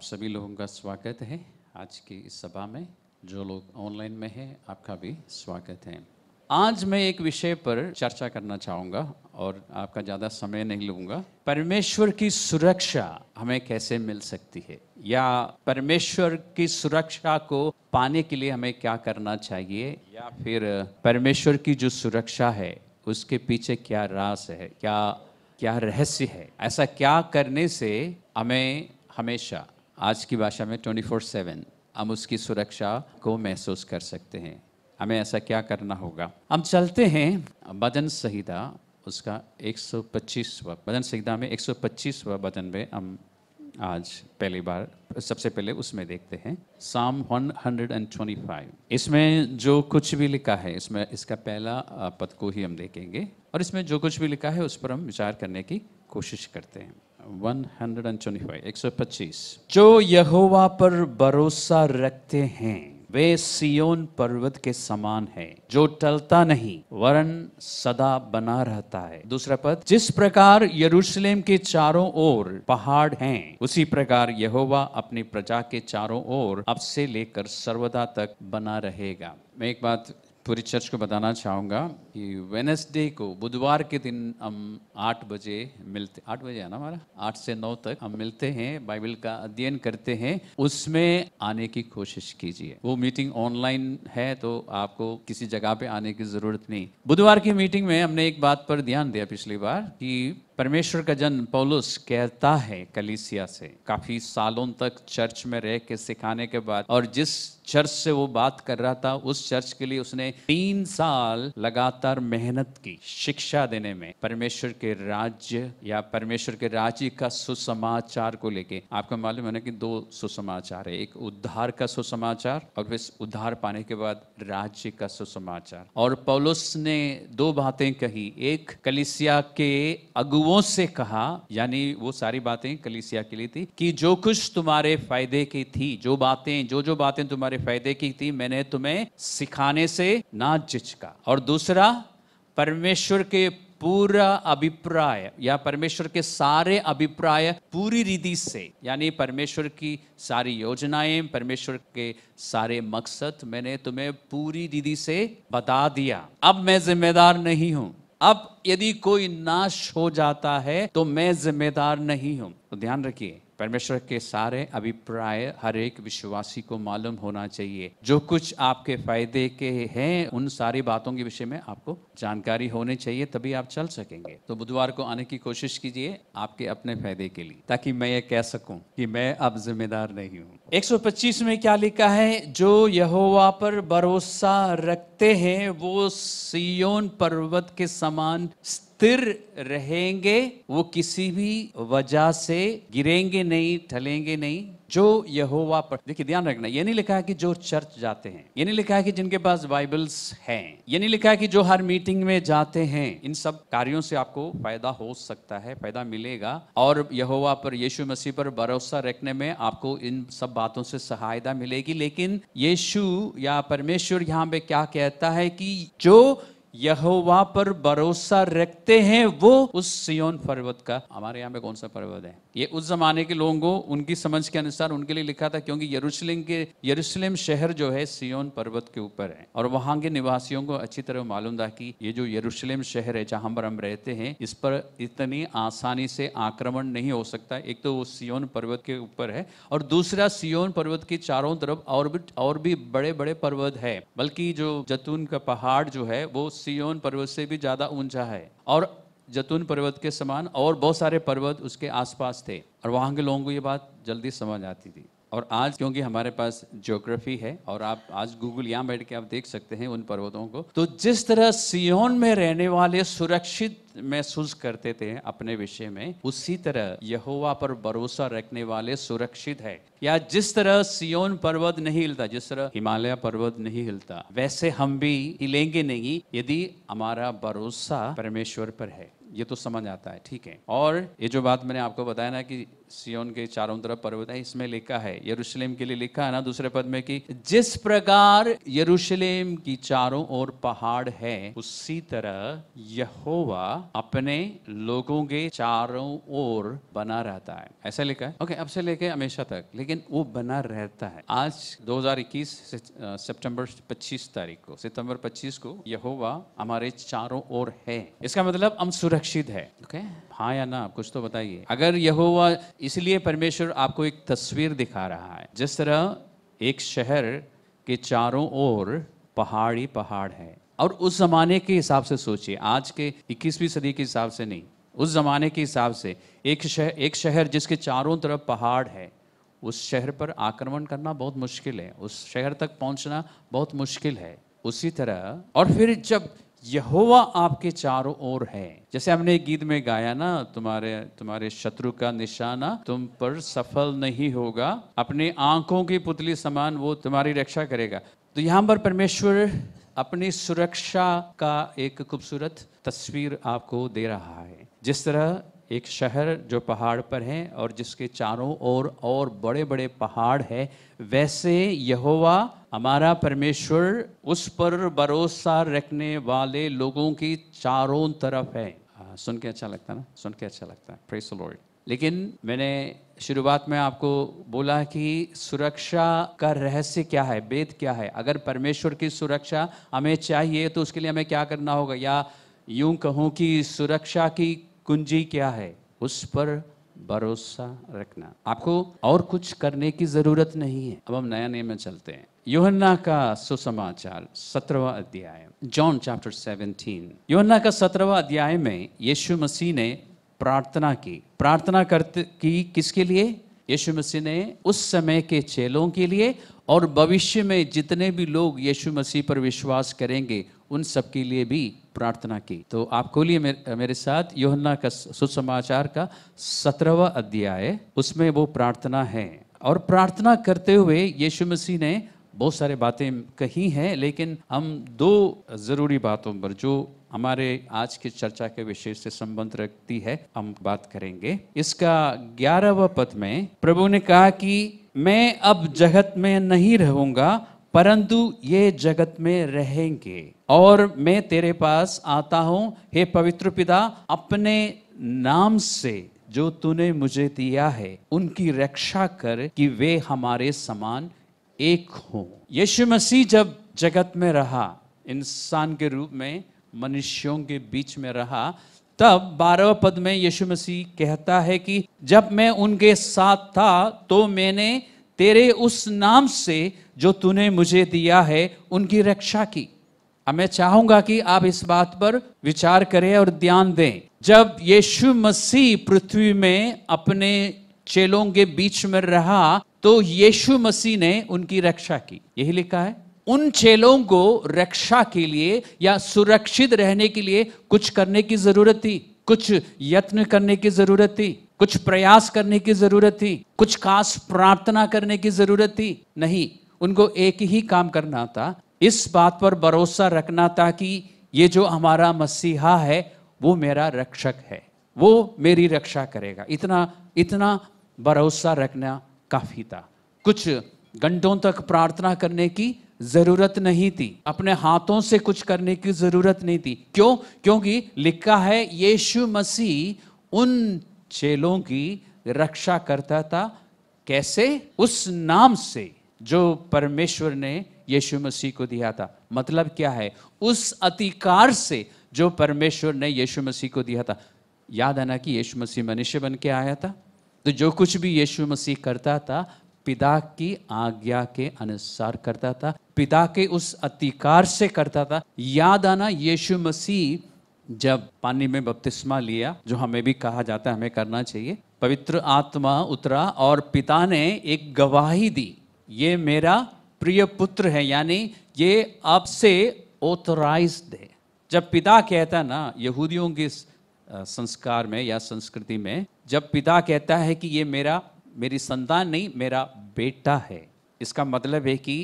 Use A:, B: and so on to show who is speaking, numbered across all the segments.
A: आप सभी लोगों का स्वागत है आज की इस सभा में जो लोग ऑनलाइन में हैं आपका भी स्वागत है आज मैं एक विषय पर चर्चा करना चाहूँगा और आपका ज़्यादा समय नहीं लूँगा परमेश्वर की सुरक्षा हमें कैसे मिल सकती है या परमेश्वर की सुरक्षा को पाने के लिए हमें क्या करना चाहिए या फिर परमेश्वर की जो सुरक्षा है उसके पीछे क्या रास है क्या क्या रहस्य है ऐसा क्या करने से हमें हमेशा आज की भाषा में ट्वेंटी फोर सेवन हम उसकी सुरक्षा को महसूस कर सकते हैं हमें ऐसा क्या करना होगा हम चलते हैं बदन संहिता उसका एक सौ व बदन संहिता में एक सौ व बदन में हम आज पहली बार सबसे पहले उसमें देखते हैं sum one hundred and twenty five इसमें जो कुछ भी लिखा है इसमें इसका पहला पद को ही हम देखेंगे और इसमें जो कुछ भी लिखा है उस पर हम विचार करने की कोशिश करते हैं 125 125 जो यहोवा पर भरोसा रखते हैं वे सियोन पर्वत के समान है जो टलता नहीं वरन सदा बना रहता है दूसरा पद जिस प्रकार यरूशलेम के चारों ओर पहाड़ हैं उसी प्रकार यहोवा अपनी प्रजा के चारों ओर अब से लेकर सर्वदा तक बना रहेगा मैं एक बात पूरी चर्च को बताना चाहूँगा कि वेनसडे को बुधवार के दिन हम आठ बजे मिलते आठ बजे है ना हमारा आठ से नौ तक हम मिलते हैं बाइबल का अध्ययन करते हैं उसमें आने की कोशिश कीजिए वो मीटिंग ऑनलाइन है तो आपको किसी जगह पे आने की जरूरत नहीं बुधवार की मीटिंग में हमने एक बात पर ध्यान दिया पिछली बार कि परमेश्वर का जन पौलुस कहता है कलीसिया से काफी सालों तक चर्च में रह के सिखाने के बाद और जिस चर्च से वो बात कर रहा था उस चर्च के लिए उसने तीन साल लगातार मेहनत की शिक्षा देने में परमेश्वर के राज्य या परमेश्वर के राज्य का सुसमाचार को लेके आपको मालूम है ना कि दो सुसमाचार है एक उद्धार का सुसमाचार और फिर उद्धार पाने के बाद राज्य का सुसमाचार और पौलुस ने दो बातें कही एक कलिसिया के अगुआ नामों से कहा यानी वो सारी बातें कलिसिया के लिए थी कि जो कुछ तुम्हारे फायदे की थी जो बातें जो जो बातें तुम्हारे फायदे की थी मैंने तुम्हें सिखाने से ना झिझका और दूसरा परमेश्वर के पूरा अभिप्राय या परमेश्वर के सारे अभिप्राय पूरी रीति से यानी परमेश्वर की सारी योजनाएं परमेश्वर के सारे मकसद मैंने तुम्हें पूरी रीति से बता दिया अब मैं जिम्मेदार नहीं हूं अब यदि कोई नाश हो जाता है तो मैं जिम्मेदार नहीं हूं तो ध्यान रखिए परमेश्वर के सारे अभिप्राय हर एक विश्वासी को मालूम होना चाहिए जो कुछ आपके फायदे के हैं उन सारी बातों के विषय में आपको जानकारी होनी चाहिए तभी आप चल सकेंगे तो बुधवार को आने की कोशिश कीजिए आपके अपने फायदे के लिए ताकि मैं ये कह सकूं कि मैं अब जिम्मेदार नहीं हूं 125 में क्या लिखा है जो यहोवा पर भरोसा रखते हैं वो सियोन पर्वत के समान स्थिर रहेंगे वो किसी भी वजह से गिरेंगे नहीं ठलेंगे नहीं जो यहोवा पर देखिए ध्यान रखना ये नहीं लिखा है कि जो चर्च जाते हैं ये नहीं लिखा है कि जिनके पास बाइबल्स हैं ये नहीं लिखा है कि जो हर मीटिंग में जाते हैं इन सब कार्यों से आपको फायदा हो सकता है फायदा मिलेगा और यहोवा पर यीशु मसीह पर भरोसा रखने में आपको इन सब बातों से सहायता मिलेगी लेकिन यीशु या परमेश्वर यहाँ पे क्या कहता है कि जो यहोवा पर भरोसा रखते हैं वो उस सियोन पर्वत का हमारे यहाँ पे कौन सा पर्वत है ये उस जमाने के लोगों को उनकी समझ के अनुसार उनके लिए लिखा था क्योंकि यरूशलेम के यरूशलेम शहर जो है सियोन पर्वत के ऊपर है और वहां के निवासियों को अच्छी तरह मालूम था कि ये जो यरूशलेम शहर है जहां पर हम रहते हैं इस पर इतनी आसानी से आक्रमण नहीं हो सकता एक तो वो सियोन पर्वत के ऊपर है और दूसरा सियोन पर्वत के चारों तरफ और भी और भी बड़े बड़े पर्वत है बल्कि जो जतून का पहाड़ जो है वो सियोन पर्वत से भी ज़्यादा ऊंचा है और जतून पर्वत के समान और बहुत सारे पर्वत उसके आसपास थे और वहां के लोगों को ये बात जल्दी समझ आती थी और आज क्योंकि हमारे पास ज्योग्राफी है और आप आज गूगल यहाँ बैठ के आप देख सकते हैं उन पर्वतों को तो जिस तरह सियोन में रहने वाले सुरक्षित महसूस करते थे अपने विषय में उसी तरह यहोवा पर भरोसा रखने वाले सुरक्षित है या जिस तरह सियोन पर्वत नहीं हिलता जिस तरह हिमालय पर्वत नहीं हिलता वैसे हम भी हिलेंगे नहीं यदि हमारा भरोसा परमेश्वर पर है ये तो समझ आता है ठीक है और ये जो बात मैंने आपको बताया ना कि सियोन के चारों तरफ पर्वत है इसमें लिखा है यरूशलेम के लिए लिखा है ना दूसरे पद में कि जिस प्रकार यरूशलेम की चारों ओर पहाड़ है उसी तरह यहोवा अपने लोगों के चारों ओर बना रहता है ऐसा लिखा है ओके अब से लेके हमेशा तक लेकिन वो बना रहता है आज 2021 सितंबर 25 तारीख को सितंबर 25 को यहोवा हमारे चारों ओर है इसका मतलब हम सुरक्षित है ओके okay? हाँ या ना कुछ तो बताइए अगर यह इसलिए परमेश्वर आपको एक तस्वीर दिखा रहा है जिस तरह एक शहर के चारों ओर पहाड़ी पहाड़ है और उस जमाने के हिसाब से सोचिए आज के 21वीं सदी के हिसाब से नहीं उस जमाने के हिसाब से एक शहर एक शहर जिसके चारों तरफ पहाड़ है उस शहर पर आक्रमण करना बहुत मुश्किल है उस शहर तक पहुंचना बहुत मुश्किल है उसी तरह और फिर जब यहोवा आपके चारों ओर है जैसे हमने एक गीत में गाया ना तुम्हारे तुम्हारे शत्रु का निशाना तुम पर सफल नहीं होगा अपने आंखों की पुतली समान वो तुम्हारी रक्षा करेगा तो यहाँ पर परमेश्वर अपनी सुरक्षा का एक खूबसूरत तस्वीर आपको दे रहा है जिस तरह एक शहर जो पहाड़ पर है और जिसके चारों ओर और बड़े बड़े पहाड़ है वैसे यहोवा हमारा परमेश्वर उस पर भरोसा रखने वाले लोगों की चारों तरफ है आ, सुन के अच्छा लगता है ना सुन के अच्छा लगता है प्रेस लॉर्ड लेकिन मैंने शुरुआत में आपको बोला कि सुरक्षा का रहस्य क्या है वेद क्या है अगर परमेश्वर की सुरक्षा हमें चाहिए तो उसके लिए हमें क्या करना होगा या यूं कहूँ कि सुरक्षा की कुंजी क्या है उस पर भरोसा रखना आपको और कुछ करने की जरूरत नहीं है अब हम नया नियम में चलते हैं योहन्ना का सुसमाचार सत्रवा अध्याय जॉन चैप्टर सेवनटीन योहन्ना का सत्रवा अध्याय में यीशु मसीह ने प्रार्थना की प्रार्थना करते की किसके लिए यीशु मसीह ने उस समय के चेलों के लिए और भविष्य में जितने भी लोग यीशु मसीह पर विश्वास करेंगे उन सब के लिए भी प्रार्थना की तो आप खोलिए मेरे साथ योहन्ना का सुसमाचार का सत्रहवा अध्याय उसमें वो प्रार्थना है और प्रार्थना करते हुए यीशु मसीह ने बहुत सारे बातें कही हैं लेकिन हम दो ज़रूरी बातों पर जो हमारे आज की चर्चा के विषय से संबंध रखती है हम बात करेंगे इसका ग्यारहवा पद में प्रभु ने कहा कि मैं अब जगत में नहीं रहूंगा परंतु ये जगत में रहेंगे और मैं तेरे पास आता हूं हे पवित्र पिता अपने नाम से जो तूने मुझे दिया है उनकी रक्षा कर कि वे हमारे समान एक हों यीशु मसीह जब जगत में रहा इंसान के रूप में मनुष्यों के बीच में रहा तब बारहवें पद में यीशु मसीह कहता है कि जब मैं उनके साथ था तो मैंने तेरे उस नाम से जो तूने मुझे दिया है उनकी रक्षा की अब मैं चाहूंगा कि आप इस बात पर विचार करें और ध्यान दें जब यीशु मसीह पृथ्वी में अपने चेलों के बीच में रहा तो यीशु मसीह ने उनकी रक्षा की यही लिखा है उन चेलों को रक्षा के लिए या सुरक्षित रहने के लिए कुछ करने की जरूरत थी कुछ यत्न करने की जरूरत थी कुछ प्रयास करने की जरूरत थी कुछ खास प्रार्थना करने की जरूरत थी नहीं उनको एक ही काम करना था इस बात पर भरोसा रखना था कि ये जो हमारा मसीहा है वो मेरा रक्षक है वो मेरी रक्षा करेगा इतना इतना भरोसा रखना काफ़ी था कुछ घंटों तक प्रार्थना करने की जरूरत नहीं थी अपने हाथों से कुछ करने की जरूरत नहीं थी क्यों क्योंकि लिखा है यीशु मसीह उन चेलों की रक्षा करता था कैसे उस नाम से जो परमेश्वर ने यीशु मसीह को दिया था मतलब क्या है उस अधिकार से जो परमेश्वर ने यीशु मसीह को दिया था याद आना कि यीशु मसीह मनुष्य बन के आया था तो जो कुछ भी यीशु मसीह करता था पिता की आज्ञा के अनुसार करता था पिता के उस अधिकार से करता था याद आना यीशु मसीह जब पानी में बपतिस्मा लिया जो हमें भी कहा जाता है हमें करना चाहिए पवित्र आत्मा उतरा और पिता ने एक गवाही दी ये मेरा प्रिय पुत्र है यानी ये आपसे ऑथोराइज ऑथराइज है जब पिता कहता ना यहूदियों के संस्कार में या संस्कृति में जब पिता कहता है कि ये मेरा मेरी संतान नहीं मेरा बेटा है इसका मतलब है कि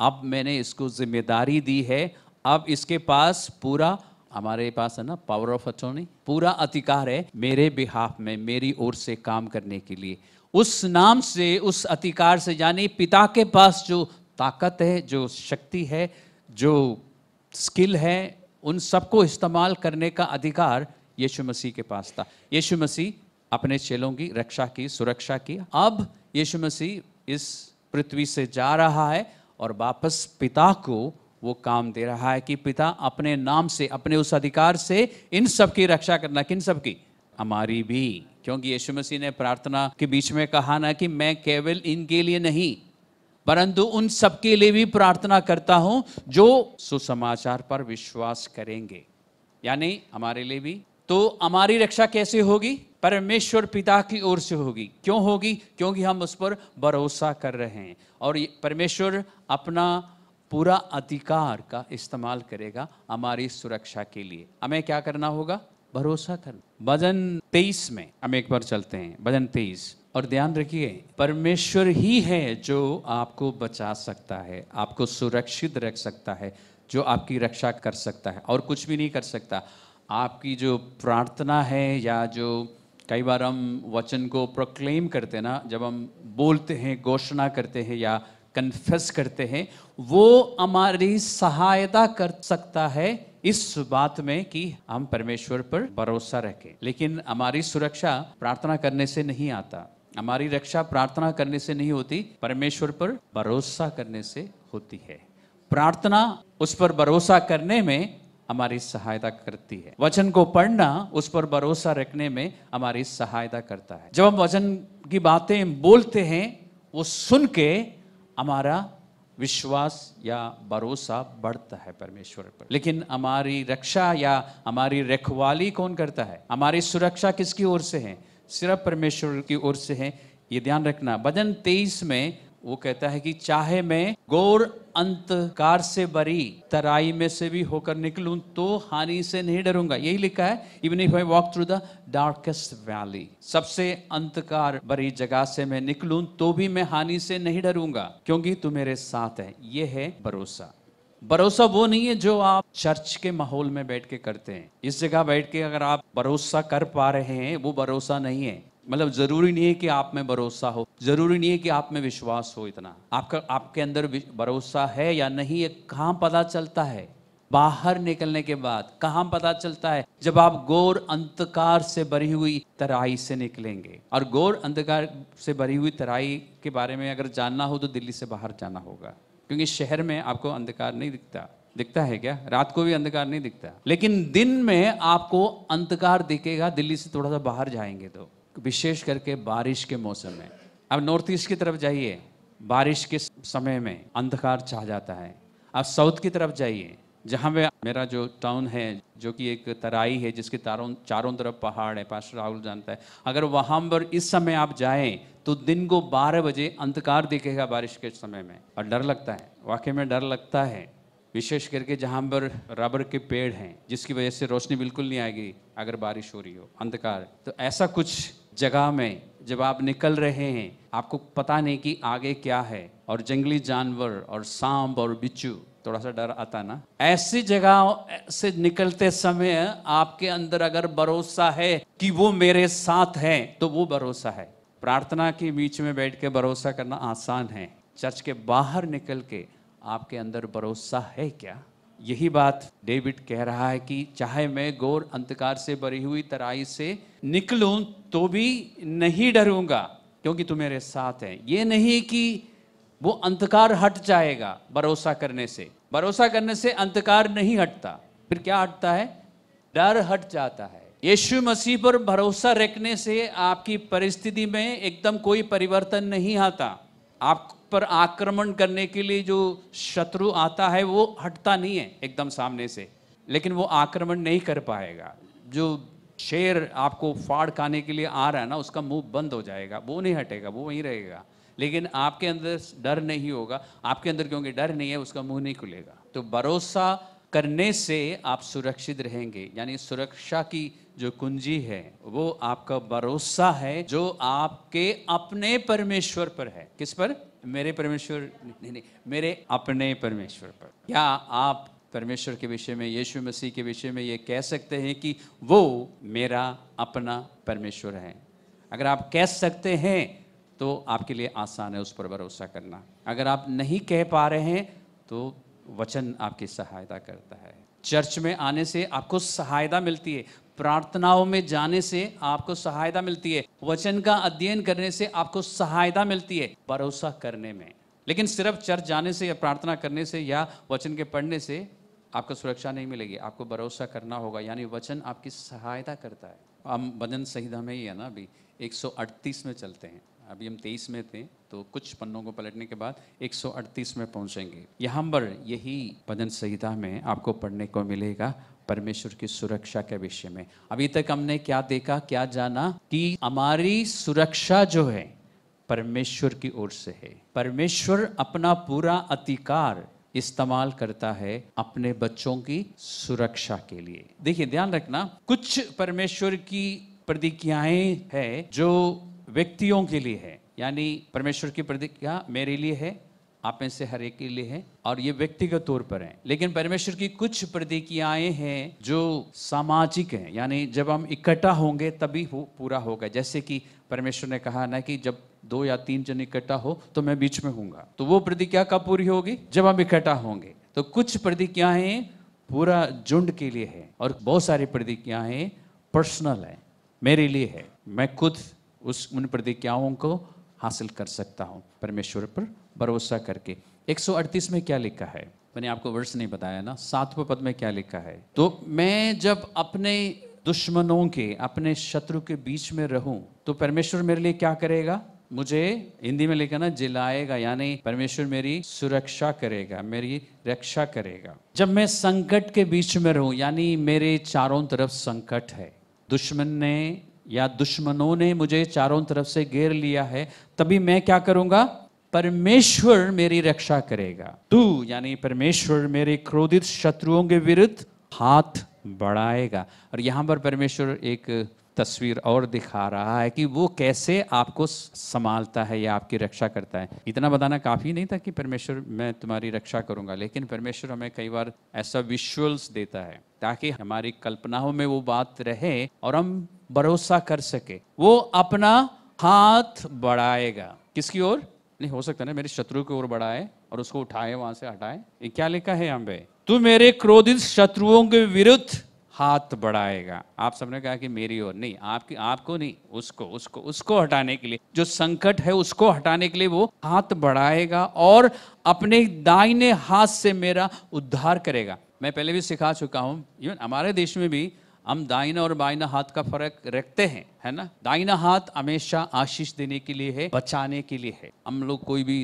A: अब मैंने इसको जिम्मेदारी दी है अब इसके पास पूरा हमारे पास है ना पावर ऑफ अटोर्नी पूरा अधिकार है मेरे बिहाफ में मेरी ओर से काम करने के लिए उस नाम से उस अधिकार से यानी पिता के पास जो ताकत है जो शक्ति है जो स्किल है उन सबको इस्तेमाल करने का अधिकार यीशु मसीह के पास था यीशु मसीह अपने चेलों की रक्षा की सुरक्षा की अब यीशु मसीह इस पृथ्वी से जा रहा है और वापस पिता को वो काम दे रहा है कि पिता अपने नाम से अपने उस अधिकार से इन सब की रक्षा करना किन सब की हमारी भी क्योंकि यीशु मसीह ने प्रार्थना के बीच में कहा ना कि मैं केवल इनके लिए नहीं परंतु उन सबके लिए भी प्रार्थना करता हूं जो सुसमाचार पर विश्वास करेंगे यानी हमारे लिए भी तो हमारी रक्षा कैसे होगी परमेश्वर पिता की ओर से होगी क्यों होगी क्योंकि हम उस पर भरोसा कर रहे हैं और परमेश्वर अपना पूरा अधिकार का इस्तेमाल करेगा हमारी सुरक्षा के लिए हमें क्या करना होगा भरोसा करना भजन तेईस में हम एक बार चलते हैं भजन तेईस और ध्यान रखिए परमेश्वर ही है जो आपको बचा सकता है आपको सुरक्षित रख सकता है जो आपकी रक्षा कर सकता है और कुछ भी नहीं कर सकता आपकी जो प्रार्थना है या जो कई बार हम वचन को प्रोक्लेम करते हैं ना जब हम बोलते हैं घोषणा करते हैं या कन्फेस करते हैं वो हमारी सहायता कर सकता है इस बात में कि हम परमेश्वर पर भरोसा रखें लेकिन हमारी सुरक्षा प्रार्थना करने से नहीं आता हमारी रक्षा प्रार्थना करने से नहीं होती परमेश्वर पर भरोसा करने से होती है प्रार्थना उस पर भरोसा करने में हमारी सहायता करती है वचन को पढ़ना उस पर भरोसा रखने में हमारी सहायता करता है जब हम वचन की बातें बोलते हैं वो सुन के हमारा विश्वास या भरोसा बढ़ता है परमेश्वर पर लेकिन हमारी रक्षा या हमारी रखवाली कौन करता है हमारी सुरक्षा किसकी ओर से है सिर्फ परमेश्वर की ओर से है ये ध्यान रखना भजन तेईस में वो कहता है कि चाहे मैं गौर अंतकार से बरी तराई में से भी होकर निकलूं तो हानि से नहीं डरूंगा यही लिखा है even if I walk through the darkest valley सबसे अंतकार बरी जगह से मैं निकलूं तो भी मैं हानि से नहीं डरूंगा क्योंकि तू मेरे साथ है ये है भरोसा भरोसा वो नहीं है जो आप चर्च के माहौल में बैठ के करते हैं इस जगह बैठ के अगर आप भरोसा कर पा रहे हैं वो भरोसा नहीं है मतलब ज़रूरी नहीं है कि आप में भरोसा हो ज़रूरी नहीं है कि आप में विश्वास हो इतना आपका आपके अंदर भरोसा है या नहीं ये कहाँ पता चलता है बाहर निकलने के बाद कहाँ पता चलता है जब आप गौर अंधकार से भरी हुई तराई से निकलेंगे और गौर अंधकार से भरी हुई तराई के बारे में अगर जानना हो तो दिल्ली से बाहर जाना होगा क्योंकि शहर में आपको अंधकार नहीं दिखता दिखता है क्या रात को भी अंधकार नहीं दिखता लेकिन दिन में आपको अंधकार दिखेगा दिल्ली से थोड़ा सा बाहर जाएंगे तो विशेष करके बारिश के मौसम में अब नॉर्थ ईस्ट की तरफ जाइए बारिश के समय में अंधकार छा जाता है अब साउथ की तरफ जाइए जहाँ पे मेरा जो टाउन है जो कि एक तराई है जिसके तारों चारों तरफ पहाड़ है पास राहुल जानता है अगर वहाँ पर इस समय आप जाएं तो दिन को 12 बजे अंधकार दिखेगा बारिश के समय में और डर लगता है वाकई में डर लगता है विशेष करके जहाँ पर रबर के पेड़ हैं जिसकी वजह से रोशनी बिल्कुल नहीं आएगी अगर बारिश हो रही हो अंधकार तो ऐसा कुछ जगह में जब आप निकल रहे हैं आपको पता नहीं कि आगे क्या है और जंगली जानवर और सांप और बिच्छू थोड़ा सा डर आता ना ऐसी जगह से निकलते समय आपके अंदर अगर भरोसा है कि वो मेरे साथ है तो वो भरोसा है प्रार्थना के बीच में बैठ के भरोसा करना आसान है चर्च के बाहर निकल के आपके अंदर भरोसा है क्या यही बात डेविड कह रहा है कि चाहे मैं गौर अंधकार से भरी हुई तराई से निकलूं तो भी नहीं डरूंगा क्योंकि तू मेरे साथ है ये नहीं कि वो अंधकार हट जाएगा भरोसा करने से भरोसा करने से अंधकार नहीं हटता फिर क्या हटता है डर हट जाता है यीशु मसीह पर भरोसा रखने से आपकी परिस्थिति में एकदम कोई परिवर्तन नहीं आता आप पर आक्रमण करने के लिए जो शत्रु आता है वो हटता नहीं है एकदम सामने से लेकिन वो आक्रमण नहीं कर पाएगा जो शेर आपको फाड़ खाने के लिए आ रहा है ना उसका मुंह बंद हो जाएगा वो नहीं हटेगा वो वहीं रहेगा लेकिन आपके अंदर डर नहीं होगा आपके अंदर क्योंकि डर नहीं है उसका मुंह नहीं खुलेगा तो भरोसा करने से आप सुरक्षित रहेंगे यानी सुरक्षा की जो कुंजी है वो आपका भरोसा है जो आपके अपने परमेश्वर पर है किस पर मेरे परमेश्वर नहीं नहीं मेरे अपने परमेश्वर पर क्या आप परमेश्वर के विषय में यीशु मसीह के विषय में ये कह सकते हैं कि वो मेरा अपना परमेश्वर है अगर आप कह सकते हैं तो आपके लिए आसान है उस पर भरोसा करना अगर आप नहीं कह पा रहे हैं तो वचन आपकी सहायता करता है चर्च में आने से आपको सहायता मिलती है प्रार्थनाओं में जाने से आपको सहायता मिलती है वचन का अध्ययन करने से आपको सहायता मिलती है भरोसा करने में लेकिन सिर्फ चर्च जाने से या प्रार्थना करने से या वचन के पढ़ने से आपको सुरक्षा नहीं मिलेगी आपको भरोसा करना होगा यानी वचन आपकी सहायता करता है हम वजन संहिता में ही है ना अभी 138 में चलते हैं अभी हम 23 में थे तो कुछ पन्नों को पलटने के बाद 138 में पहुंचेंगे यहाँ पर यही भजन संहिता में आपको पढ़ने को मिलेगा परमेश्वर की सुरक्षा के विषय में अभी तक हमने क्या देखा क्या जाना कि हमारी सुरक्षा जो है परमेश्वर की ओर से है परमेश्वर अपना पूरा अधिकार इस्तेमाल करता है अपने बच्चों की सुरक्षा के लिए देखिए ध्यान रखना कुछ परमेश्वर की प्रतिज्ञाएं है जो व्यक्तियों के लिए है यानी परमेश्वर की प्रतिज्ञा मेरे लिए है आप में से हर एक के लिए है और ये व्यक्तिगत तौर पर है लेकिन परमेश्वर की कुछ प्रतिक्रियाएं हैं जो सामाजिक हैं यानी जब हम इकट्ठा होंगे तभी हो पूरा होगा जैसे कि परमेश्वर ने कहा ना कि जब दो या तीन जन इकट्ठा हो तो मैं बीच में हूँगा तो वो प्रतिज्ञा कब पूरी होगी जब हम इकट्ठा होंगे तो कुछ प्रतिक्रियाएं पूरा झुंड के लिए है और बहुत सारी प्रतिक्रियाएं पर्सनल है मेरे लिए है मैं खुद उस उन प्रतिक्रियाओं को हासिल कर सकता हूँ परमेश्वर पर भरोसा करके 138 में क्या लिखा है मैंने आपको वर्ष नहीं बताया ना सातवें पद में क्या लिखा है तो मैं जब अपने दुश्मनों के अपने शत्रु के बीच में रहूं तो परमेश्वर मेरे लिए क्या करेगा मुझे हिंदी में लिखा ना जिलाएगा यानी परमेश्वर मेरी सुरक्षा करेगा मेरी रक्षा करेगा जब मैं संकट के बीच में रहूं यानी मेरे चारों तरफ संकट है दुश्मन ने या दुश्मनों ने मुझे चारों तरफ से घेर लिया है तभी मैं क्या करूंगा परमेश्वर मेरी रक्षा करेगा तू यानी परमेश्वर मेरे क्रोधित शत्रुओं के विरुद्ध हाथ बढ़ाएगा और यहां पर परमेश्वर एक तस्वीर और दिखा रहा है कि वो कैसे आपको संभालता है या आपकी रक्षा करता है इतना बताना काफ़ी नहीं था कि परमेश्वर मैं तुम्हारी रक्षा करूंगा लेकिन परमेश्वर हमें कई बार ऐसा विश्वल्स देता है ताकि हमारी कल्पनाओं में वो बात रहे और हम भरोसा कर सके वो अपना हाथ बढ़ाएगा किसकी ओर नहीं हो सकता ना मेरे शत्रु की ओर बढ़ाए और उसको उठाए वहां से हटाए क्या लिखा है यहाँ पे तू मेरे क्रोधित शत्रुओं के विरुद्ध हाथ बढ़ाएगा आप सबने कहा कि मेरी ओर नहीं आपकी आपको नहीं उसको उसको उसको हटाने के लिए जो संकट है उसको हटाने के लिए वो हाथ बढ़ाएगा और अपने दाहिने हाथ से मेरा उद्धार करेगा मैं पहले भी सिखा चुका हूँ इवन हमारे देश में भी हम दाइना और बाइना हाथ का फर्क रखते हैं है ना दाइना हाथ हमेशा आशीष देने के लिए है बचाने के लिए है हम लोग कोई भी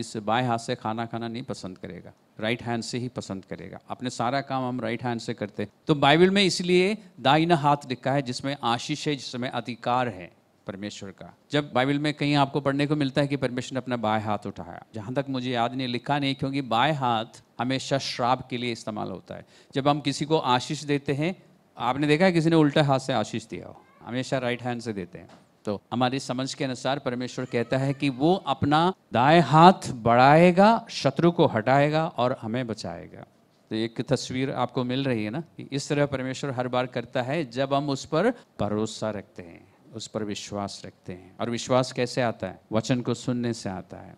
A: इस बाएं हाथ से खाना खाना नहीं पसंद करेगा राइट हैंड से ही पसंद करेगा अपने सारा काम हम राइट हैंड से करते तो बाइबल में इसलिए दाइना हाथ लिखा है जिसमें आशीष है जिसमें अधिकार है परमेश्वर का जब बाइबल में कहीं आपको पढ़ने को मिलता है कि परमेश्वर ने अपना बाएं हाथ उठाया जहां तक मुझे याद नहीं लिखा नहीं क्योंकि बाएं हाथ हमेशा श्राप के लिए इस्तेमाल होता है जब हम किसी को आशीष देते हैं आपने देखा है किसी ने उल्टा हाथ से आशीष दिया हो हमेशा राइट हैंड से देते हैं तो हमारी समझ के अनुसार परमेश्वर कहता है कि वो अपना दाएं हाथ बढ़ाएगा शत्रु को हटाएगा और हमें बचाएगा तो एक तस्वीर आपको मिल रही है ना कि इस तरह परमेश्वर हर बार करता है जब हम उस पर भरोसा रखते हैं उस पर विश्वास रखते हैं और विश्वास कैसे आता है वचन को सुनने से आता है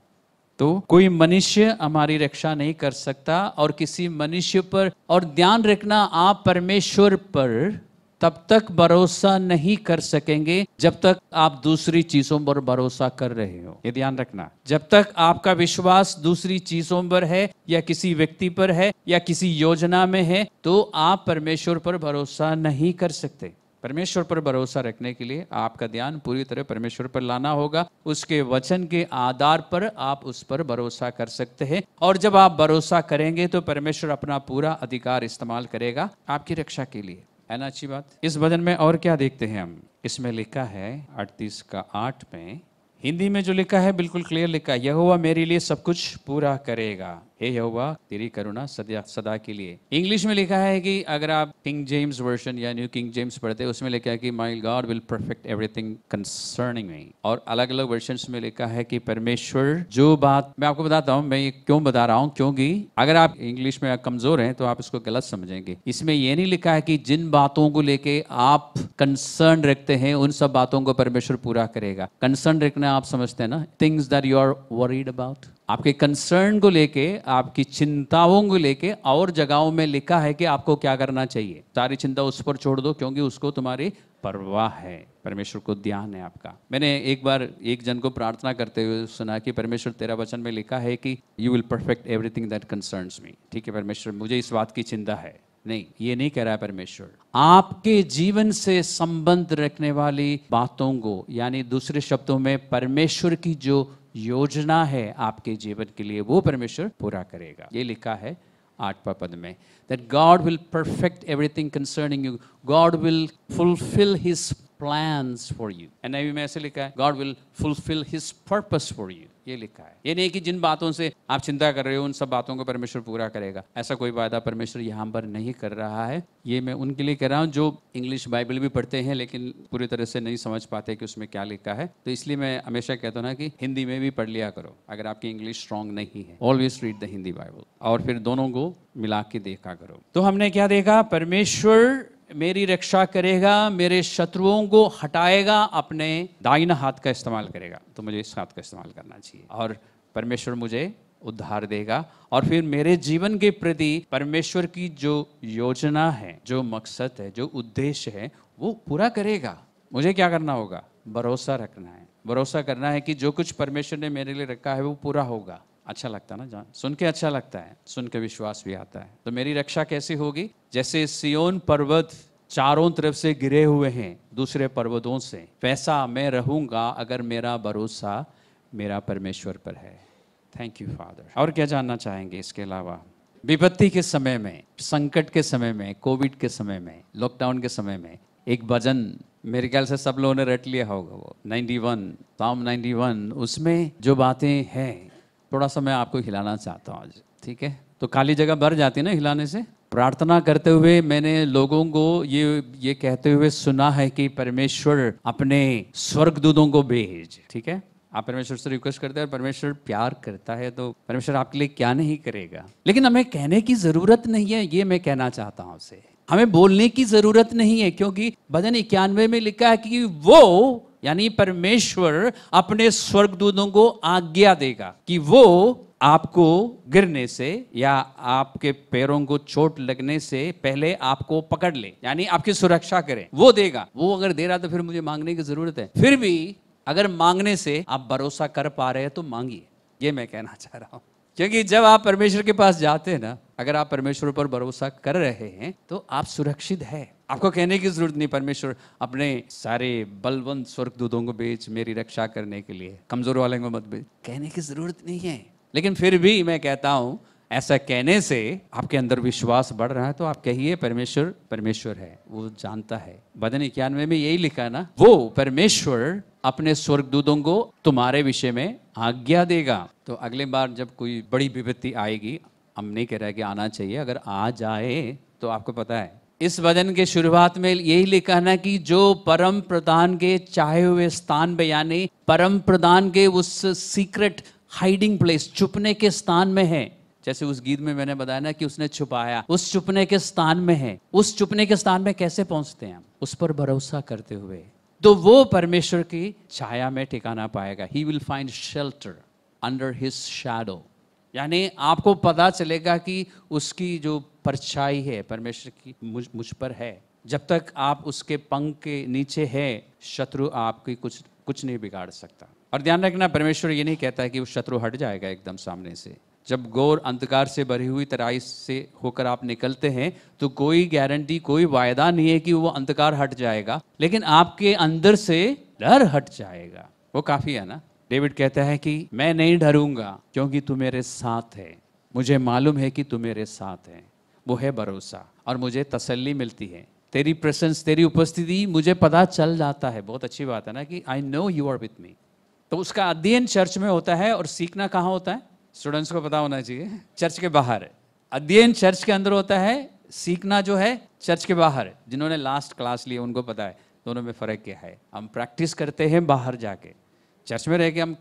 A: तो कोई मनुष्य हमारी रक्षा नहीं कर सकता और किसी मनुष्य पर और ध्यान रखना आप परमेश्वर पर तब तक भरोसा नहीं कर सकेंगे जब तक आप दूसरी चीजों पर भरोसा कर रहे हो ये ध्यान रखना जब तक आपका विश्वास दूसरी चीजों पर है या किसी व्यक्ति पर है या किसी योजना में है तो आप परमेश्वर पर भरोसा नहीं कर सकते परमेश्वर पर भरोसा रखने के लिए आपका ध्यान पूरी तरह परमेश्वर पर लाना होगा उसके वचन के आधार पर आप उस पर भरोसा कर सकते हैं और जब आप भरोसा करेंगे तो परमेश्वर अपना पूरा अधिकार इस्तेमाल करेगा आपकी रक्षा के लिए है ना अच्छी बात इस भजन में और क्या देखते हैं हम इसमें लिखा है अड़तीस का आठ में हिंदी में जो लिखा है बिल्कुल क्लियर लिखा है यह मेरे लिए सब कुछ पूरा करेगा हे यहोवा तेरी करुणा सदा सदा के लिए इंग्लिश में लिखा है कि अगर आप किंग जेम्स वर्जन या न्यू किंग जेम्स पढ़ते हैं उसमें लिखा है कि my God will perfect everything concerning me और अलग अलग वर्जन में लिखा है कि परमेश्वर जो बात मैं आपको बताता हूँ मैं ये क्यों बता रहा हूँ क्योंकि अगर आप इंग्लिश में कमजोर हैं तो आप इसको गलत समझेंगे इसमें यह नहीं लिखा है कि जिन बातों को लेके आप कंसर्न रखते हैं उन सब बातों को परमेश्वर पूरा करेगा कंसर्न रखना आप समझते हैं ना things that you are worried about आपके कंसर्न को लेके आपकी चिंताओं को लेके और जगहों में लिखा है कि आपको क्या करना चाहिए सारी चिंता उस पर छोड़ दो क्योंकि उसको तुम्हारी परवाह है परमेश्वर को ध्यान है आपका मैंने एक बार एक जन को प्रार्थना करते हुए सुना कि परमेश्वर तेरा वचन में लिखा है कि you will perfect everything that concern me ठीक है परमेश्वर मुझे इस बात की चिंता है नहीं ये नहीं कह रहा है परमेश्वर आपके जीवन से संबंध रखने वाली बातों को यानी दूसरे शब्दों में परमेश्वर की जो योजना है आपके जीवन के लिए वो परमेश्वर पूरा करेगा ये लिखा है आठवा पद में that God will perfect everything concerning you God will fulfil his plan for you एन में ऐसे लिखा है God will fulfil his purpose for you ये लिखा है ये नहीं कि जिन बातों से आप चिंता कर रहे हो उन सब बातों को परमेश्वर पूरा करेगा ऐसा कोई वायदा परमेश्वर यहाँ पर नहीं कर रहा है ये मैं उनके लिए कह रहा हूँ जो इंग्लिश बाइबल भी पढ़ते हैं लेकिन पूरी तरह से नहीं समझ पाते कि उसमें क्या लिखा है तो इसलिए मैं हमेशा कहता हूँ ना कि हिंदी में भी पढ़ लिया करो अगर आपकी इंग्लिश स्ट्रांग नहीं है always read the Hindi Bible और फिर दोनों को मिला के देखा करो तो हमने क्या देखा परमेश्वर मेरी रक्षा करेगा मेरे शत्रुओं को हटाएगा अपने दाइना हाथ का इस्तेमाल करेगा तो मुझे इस हाथ का इस्तेमाल करना चाहिए और परमेश्वर मुझे उद्धार देगा और फिर मेरे जीवन के प्रति परमेश्वर की जो योजना है जो मकसद है जो उद्देश्य है वो पूरा करेगा मुझे क्या करना होगा भरोसा रखना है भरोसा करना है कि जो कुछ परमेश्वर ने मेरे लिए रखा है वो पूरा होगा अच्छा लगता है ना जान सुन के अच्छा लगता है सुन के विश्वास भी आता है तो मेरी रक्षा कैसी होगी जैसे सियोन पर्वत चारों तरफ से गिरे हुए हैं दूसरे पर्वतों से वैसा मैं रहूंगा अगर मेरा भरोसा मेरा परमेश्वर पर है थैंक यू फादर और क्या जानना चाहेंगे इसके अलावा विपत्ति के समय में संकट के समय में कोविड के समय में लॉकडाउन के समय में एक भजन मेरे ख्याल से सब लोगों ने रट लिया होगा वो 91 ताम वन उसमें जो बातें हैं थोड़ा सा मैं आपको हिलाना चाहता हूँ आज ठीक है तो काली जगह भर जाती है ना हिलाने से प्रार्थना करते हुए मैंने लोगों को ये ये कहते हुए सुना है कि परमेश्वर अपने स्वर्गदूतों को भेज ठीक है आप परमेश्वर से रिक्वेस्ट करते हैं परमेश्वर प्यार करता है तो परमेश्वर आपके लिए क्या नहीं करेगा लेकिन हमें कहने की जरूरत नहीं है ये मैं कहना चाहता हूं उसे हमें बोलने की जरूरत नहीं है क्योंकि भजन इक्यानवे में लिखा है कि वो यानी परमेश्वर अपने स्वर्गदूतों को आज्ञा देगा कि वो आपको गिरने से या आपके पैरों को चोट लगने से पहले आपको पकड़ ले यानी आपकी सुरक्षा करें वो देगा वो अगर दे रहा तो फिर मुझे मांगने की जरूरत है फिर भी अगर मांगने से आप भरोसा कर पा रहे हैं तो मांगिए ये मैं कहना चाह रहा हूं क्योंकि जब आप परमेश्वर के पास जाते हैं ना अगर आप परमेश्वर पर भरोसा कर रहे हैं तो आप सुरक्षित है आपको कहने की जरूरत नहीं परमेश्वर अपने सारे बलवंत स्वर्ग दूधों को बेच मेरी रक्षा करने के लिए कमजोर वाले को मत बेच कहने की जरूरत नहीं है लेकिन फिर भी मैं कहता हूँ ऐसा कहने से आपके अंदर विश्वास बढ़ रहा है तो आप कहिए परमेश्वर परमेश्वर है वो जानता है बदन इक्यानवे में यही लिखा ना वो परमेश्वर अपने स्वर्गदूतों को तुम्हारे विषय में आज्ञा देगा तो अगले बार जब कोई बड़ी विपत्ति आएगी हम नहीं कह रहे कि आना चाहिए अगर आ जाए तो आपको पता है इस वदन के शुरुआत में यही लिखा है ना कि जो परम प्रधान के चाहे हुए स्थान पे यानी परम प्रधान के उस सीक्रेट हाइडिंग प्लेस छुपने के स्थान में है जैसे उस गीत में मैंने बताया ना कि उसने छुपाया उस छुपने के स्थान में है उस छुपने के स्थान में कैसे पहुंचते हैं उस पर भरोसा करते हुए तो वो परमेश्वर की छाया में ठिकाना पाएगा he will find shelter under his shadow यानी आपको पता चलेगा कि उसकी जो परछाई है परमेश्वर की मुझ मुझ पर है जब तक आप उसके पंख के नीचे है शत्रु आपकी कुछ कुछ नहीं बिगाड़ सकता और ध्यान रखना परमेश्वर ये नहीं कहता है कि वो शत्रु हट जाएगा एकदम सामने से जब गौर अंधकार से भरी हुई तराई से होकर आप निकलते हैं तो कोई गारंटी कोई वायदा नहीं है कि वो अंधकार हट जाएगा लेकिन आपके अंदर से डर हट जाएगा वो काफ़ी है ना डेविड कहता है कि मैं नहीं डरूंगा क्योंकि तू मेरे साथ है मुझे मालूम है कि तू मेरे साथ है वो है भरोसा और मुझे तसल्ली मिलती है तेरी प्रेजेंस तेरी उपस्थिति मुझे पता चल जाता है बहुत अच्छी बात है ना कि I know you are with me तो उसका अध्ययन चर्च में होता है और सीखना कहाँ होता है स्टूडेंट्स को पता होना चाहिए चर्च के बाहर अध्ययन चर्च के अंदर होता है सीखना जो है चर्च के बाहर जिन्होंने लास्ट क्लास लिए उनको पता है दोनों में फ़र्क क्या है हम प्रैक्टिस करते हैं बाहर जाके चर्च में रह के हम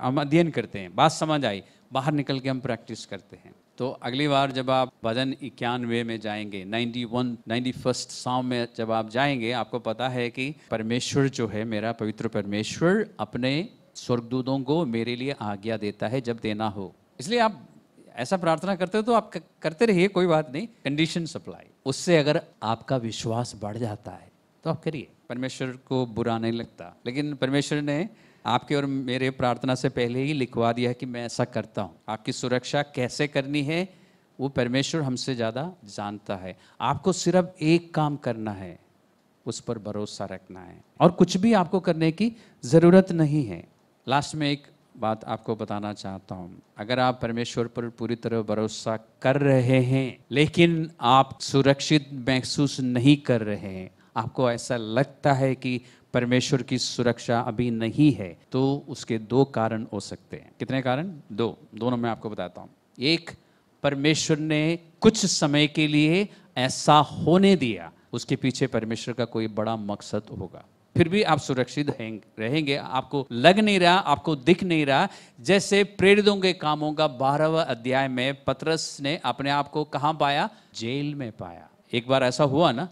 A: हम अध्ययन करते हैं बात समझ आई बाहर निकल के हम प्रैक्टिस करते हैं तो अगली बार जब आप भजन इक्यानवे में जाएंगे 91 नाइन्टी फर्स्ट साम में जब आप जाएंगे आपको पता है कि परमेश्वर जो है मेरा पवित्र परमेश्वर अपने स्वर्गदूतों को मेरे लिए आज्ञा देता है जब देना हो इसलिए आप ऐसा प्रार्थना करते हो तो आप करते रहिए कोई बात नहीं कंडीशन सप्लाई उससे अगर आपका विश्वास बढ़ जाता है तो आप करिए परमेश्वर को बुरा नहीं लगता लेकिन परमेश्वर ने आपके और मेरे प्रार्थना से पहले ही लिखवा दिया है कि मैं ऐसा करता हूँ आपकी सुरक्षा कैसे करनी है वो परमेश्वर हमसे ज़्यादा जानता है आपको सिर्फ एक काम करना है उस पर भरोसा रखना है और कुछ भी आपको करने की ज़रूरत नहीं है लास्ट में एक बात आपको बताना चाहता हूँ अगर आप परमेश्वर पर पूरी तरह भरोसा कर रहे हैं लेकिन आप सुरक्षित महसूस नहीं कर रहे हैं आपको ऐसा लगता है कि परमेश्वर की सुरक्षा अभी नहीं है तो उसके दो कारण हो सकते हैं कितने कारण दो दोनों मैं आपको बताता हूं एक परमेश्वर ने कुछ समय के लिए ऐसा होने दिया उसके पीछे परमेश्वर का कोई बड़ा मकसद होगा फिर भी आप सुरक्षित रहेंगे आपको लग नहीं रहा आपको दिख नहीं रहा जैसे प्रेरितों के कामों का बारहवा अध्याय में पतरस ने अपने आप को कहाँ पाया जेल में पाया एक बार ऐसा हुआ ना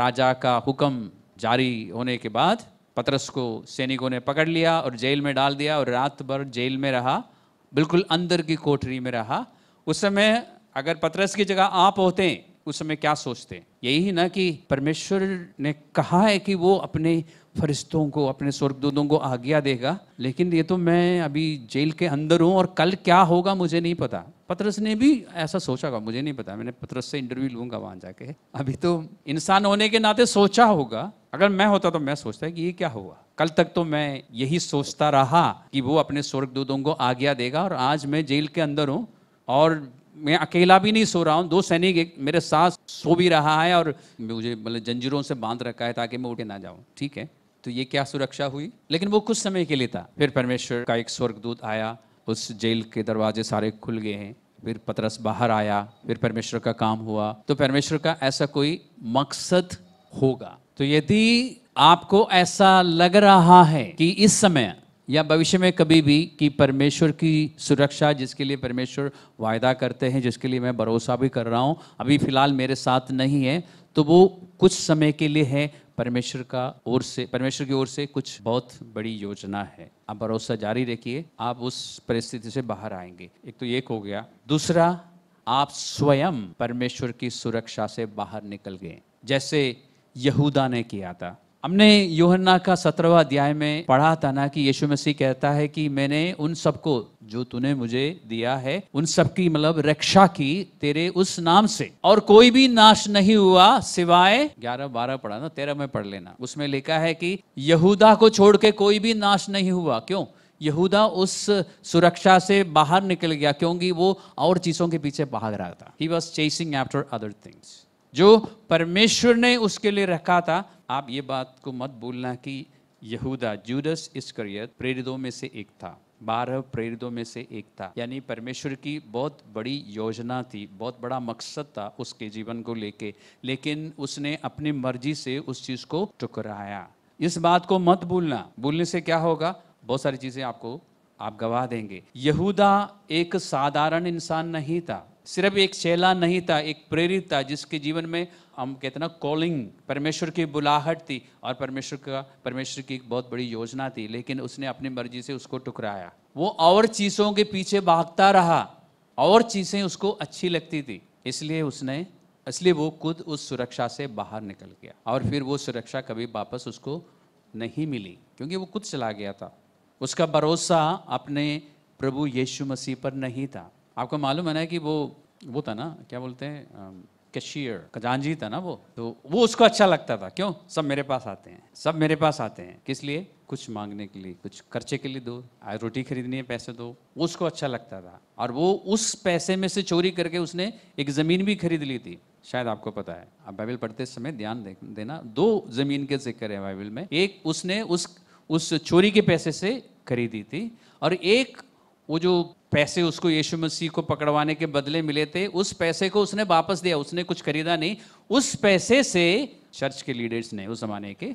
A: राजा का हुक्म जारी होने के बाद पतरस को सैनिकों ने पकड़ लिया और जेल में डाल दिया और रात भर जेल में रहा बिल्कुल अंदर की कोठरी में रहा उस समय अगर पतरस की जगह आप होते उस समय क्या सोचते यही ना कि परमेश्वर ने कहा है कि वो अपने फरिश्तों को अपने स्वर्गदूतों को आज्ञा देगा लेकिन ये तो मैं अभी जेल के अंदर हूँ और कल क्या होगा मुझे नहीं पता पतरस ने भी ऐसा सोचा होगा मुझे नहीं पता मैंने पतरस से इंटरव्यू लूंगा वहां जाके अभी तो इंसान होने के नाते सोचा होगा अगर मैं होता तो मैं सोचता है कि ये क्या हुआ कल तक तो मैं यही सोचता रहा कि वो अपने स्वर्गदूतों को आज्ञा देगा और आज मैं जेल के अंदर हूँ और मैं अकेला भी नहीं सो रहा हूँ दो सैनिक एक मेरे साथ सो भी रहा है और मुझे मतलब जंजीरों से बांध रखा है ताकि मैं उठे ना जाऊँ ठीक है तो ये क्या सुरक्षा हुई लेकिन वो कुछ समय के लिए था फिर परमेश्वर का एक स्वर्गदूत आया उस जेल के दरवाजे सारे खुल गए हैं फिर पतरस बाहर आया फिर परमेश्वर का काम हुआ तो परमेश्वर का ऐसा कोई मकसद होगा तो यदि आपको ऐसा लग रहा है कि इस समय या भविष्य में कभी भी कि परमेश्वर की सुरक्षा जिसके लिए परमेश्वर वायदा करते हैं जिसके लिए मैं भरोसा भी कर रहा हूँ अभी फिलहाल मेरे साथ नहीं है तो वो कुछ समय के लिए है परमेश्वर का ओर से परमेश्वर की ओर से कुछ बहुत बड़ी योजना है आप भरोसा जारी रखिए आप उस परिस्थिति से बाहर आएंगे एक तो एक हो गया दूसरा आप स्वयं परमेश्वर की सुरक्षा से बाहर निकल गए जैसे यहूदा ने किया था हमने योहन्ना का सत्रहवा अध्याय में पढ़ा था ना कि यीशु मसीह कहता है कि मैंने उन सबको जो तूने मुझे दिया है उन सबकी मतलब रक्षा की तेरे उस नाम से और कोई भी नाश नहीं हुआ सिवाय ग्यारह बारह पढ़ा ना तेरह में पढ़ लेना उसमें लिखा है कि यहूदा को छोड़ के कोई भी नाश नहीं हुआ क्यों यहूदा उस सुरक्षा से बाहर निकल गया क्योंकि वो और चीजों के पीछे भाग रहा था he was chasing after other things जो परमेश्वर ने उसके लिए रखा था आप ये बात को मत भूलना कि यहूदा जूडस करियर प्रेरितों में से एक था बारह प्रेरितों में से एक था यानी परमेश्वर की बहुत बड़ी योजना थी बहुत बड़ा मकसद था उसके जीवन को लेके लेकिन उसने अपनी मर्जी से उस चीज़ को टुकराया इस बात को मत भूलना भूलने से क्या होगा बहुत सारी चीज़ें आपको आप गवा देंगे यहूदा एक साधारण इंसान नहीं था सिर्फ एक चेला नहीं था एक प्रेरित था जिसके जीवन में हम कहते ना कॉलिंग परमेश्वर की बुलाहट थी और परमेश्वर का परमेश्वर की एक बहुत बड़ी योजना थी लेकिन उसने अपनी मर्जी से उसको टुकराया वो और चीज़ों के पीछे भागता रहा और चीज़ें उसको अच्छी लगती थी इसलिए उसने इसलिए वो खुद उस सुरक्षा से बाहर निकल गया और फिर वो सुरक्षा कभी वापस उसको नहीं मिली क्योंकि वो खुद चला गया था उसका भरोसा अपने प्रभु यीशु मसीह पर नहीं था आपको मालूम है ना कि वो वो था ना क्या बोलते हैं कैशियर खजानजी था ना वो तो वो उसको अच्छा लगता था क्यों सब मेरे पास आते हैं सब मेरे पास आते हैं किस लिए कुछ मांगने के लिए कुछ खर्चे के लिए दो रोटी खरीदनी है पैसे दो वो उसको अच्छा लगता था और वो उस पैसे में से चोरी करके उसने एक ज़मीन भी खरीद ली थी शायद आपको पता है आप बाइबल पढ़ते समय ध्यान देना दो ज़मीन के जिक्र है बाइबल में एक उसने उस उस चोरी के पैसे से खरीदी थी और एक वो जो पैसे उसको यीशु मसीह को पकड़वाने के बदले मिले थे उस पैसे को उसने वापस दिया उसने कुछ खरीदा नहीं उस पैसे से चर्च के लीडर्स ने उस जमाने के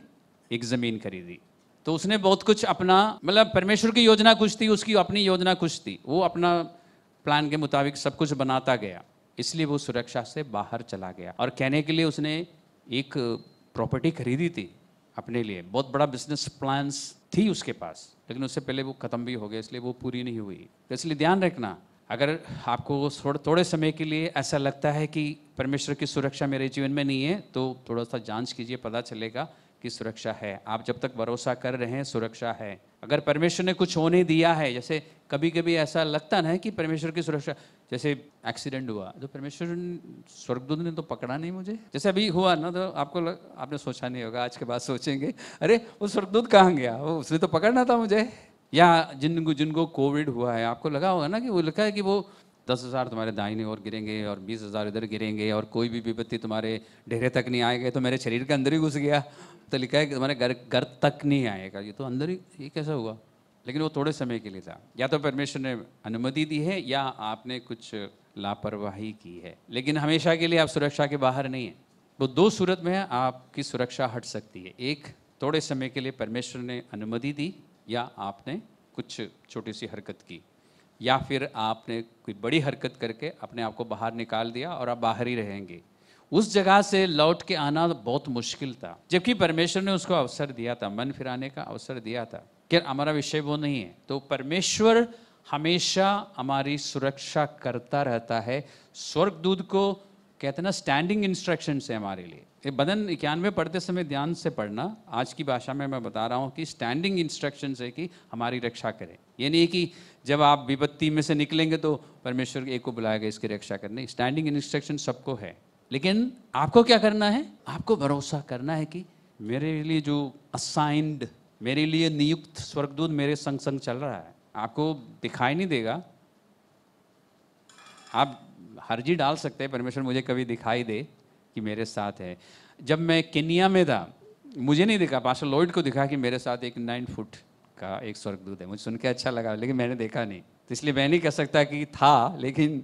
A: एक ज़मीन खरीदी तो उसने बहुत कुछ अपना मतलब परमेश्वर की योजना कुछ थी उसकी अपनी योजना कुछ थी वो अपना प्लान के मुताबिक सब कुछ बनाता गया इसलिए वो सुरक्षा से बाहर चला गया और कहने के लिए उसने एक प्रॉपर्टी खरीदी थी अपने लिए बहुत बड़ा बिजनेस प्लान्स थी उसके पास लेकिन उससे पहले वो ख़त्म भी हो गया इसलिए वो पूरी नहीं हुई तो इसलिए ध्यान रखना अगर आपको थोड़े थोड़े समय के लिए ऐसा लगता है कि परमेश्वर की सुरक्षा मेरे जीवन में नहीं है तो थोड़ा सा जांच कीजिए पता चलेगा कि सुरक्षा है आप जब तक भरोसा कर रहे हैं सुरक्षा है अगर परमेश्वर ने कुछ होने दिया है जैसे कभी कभी ऐसा लगता ना कि परमेश्वर की सुरक्षा जैसे एक्सीडेंट हुआ तो परमेश्वर स्वर्गदूत ने तो पकड़ा नहीं मुझे जैसे अभी हुआ ना तो आपको लग, आपने सोचा नहीं होगा आज के बाद सोचेंगे अरे वो स्वर्गदूत कहाँ गया वो उसने तो पकड़ना था मुझे या जिनको जिनको कोविड हुआ है आपको लगा होगा ना कि वो लिखा है कि वो दस हज़ार तुम्हारे दाहिने और गिरेंगे और बीस हज़ार इधर गिरेंगे और कोई भी विपत्ति तुम्हारे ढेरे तक नहीं आएगा तो मेरे शरीर के अंदर ही घुस गया तो लिखा है कि तुम्हारे घर घर तक नहीं आएगा ये तो अंदर ही ये कैसा हुआ लेकिन वो थोड़े समय के लिए था या तो परमेश्वर ने अनुमति दी है या आपने कुछ लापरवाही की है लेकिन हमेशा के लिए आप सुरक्षा के बाहर नहीं है वो दो सूरत में आपकी सुरक्षा हट सकती है एक थोड़े समय के लिए परमेश्वर ने अनुमति दी या आपने कुछ छोटी सी हरकत की या फिर आपने कोई बड़ी हरकत करके अपने आप को बाहर निकाल दिया और आप बाहर ही रहेंगे उस जगह से लौट के आना बहुत मुश्किल था जबकि परमेश्वर ने उसको अवसर दिया था मन फिराने का अवसर दिया था कि हमारा विषय वो नहीं है तो परमेश्वर हमेशा हमारी सुरक्षा करता रहता है स्वर्ग दूध को कहते ना स्टैंडिंग इंस्ट्रक्शन है हमारे लिए ये बदन इक्यानवे पढ़ते समय ध्यान से पढ़ना आज की भाषा में मैं बता रहा हूँ कि स्टैंडिंग इंस्ट्रक्शन है कि हमारी रक्षा करें ये नहीं कि जब आप विपत्ति में से निकलेंगे तो परमेश्वर एक को बुलाया गया इसकी रक्षा करने स्टैंडिंग इंस्ट्रक्शन सबको है लेकिन आपको क्या करना है आपको भरोसा करना है कि मेरे लिए जो असाइंड मेरे लिए नियुक्त स्वर्गदूत मेरे संग संग चल रहा है आपको दिखाई नहीं देगा आप हर्जी डाल सकते हैं परमेश्वर मुझे कभी दिखाई दे कि मेरे साथ है जब मैं केनिया में था मुझे नहीं दिखा पास लॉइड को दिखा कि मेरे साथ एक नाइन फुट का एक स्वर्गदूत है मुझे सुन के अच्छा लगा लेकिन मैंने देखा नहीं तो इसलिए मैं नहीं कह सकता कि था लेकिन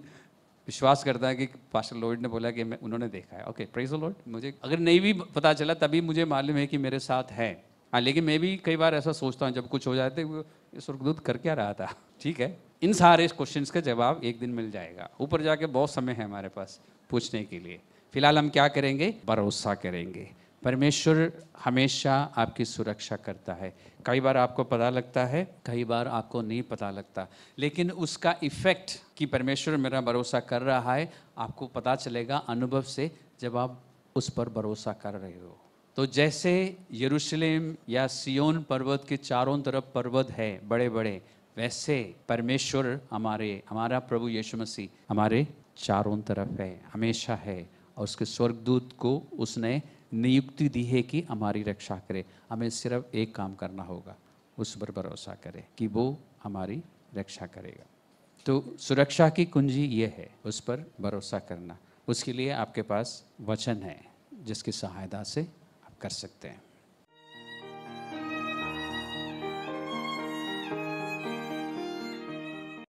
A: विश्वास करता है कि पास्टर लॉर्ड ने बोला कि मैं उन्होंने देखा है ओके प्रेज लॉर्ड मुझे अगर नहीं भी पता चला तभी मुझे मालूम है कि मेरे साथ है हाँ लेकिन मैं भी कई बार ऐसा सोचता हूँ जब कुछ हो जाते तो स्वर्गदूत कर क्या रहा था ठीक है इन सारे क्वेश्चंस का जवाब एक दिन मिल जाएगा ऊपर जाके बहुत समय है हमारे पास पूछने के लिए फिलहाल हम क्या करेंगे भरोसा करेंगे परमेश्वर हमेशा आपकी सुरक्षा करता है कई बार आपको पता लगता है कई बार आपको नहीं पता लगता लेकिन उसका इफेक्ट कि परमेश्वर मेरा भरोसा कर रहा है आपको पता चलेगा अनुभव से जब आप उस पर भरोसा कर रहे हो तो जैसे यरूशलेम या सियोन पर्वत के चारों तरफ पर्वत है बड़े बड़े वैसे परमेश्वर हमारे हमारा प्रभु यीशु मसीह हमारे चारों तरफ है हमेशा है और उसके स्वर्गदूत को उसने नियुक्ति दी है कि हमारी रक्षा करे हमें सिर्फ एक काम करना होगा उस पर भरोसा करे कि वो हमारी रक्षा करेगा तो सुरक्षा की कुंजी ये है उस पर भरोसा करना उसके लिए आपके पास वचन है जिसकी सहायता से कर सकते हैं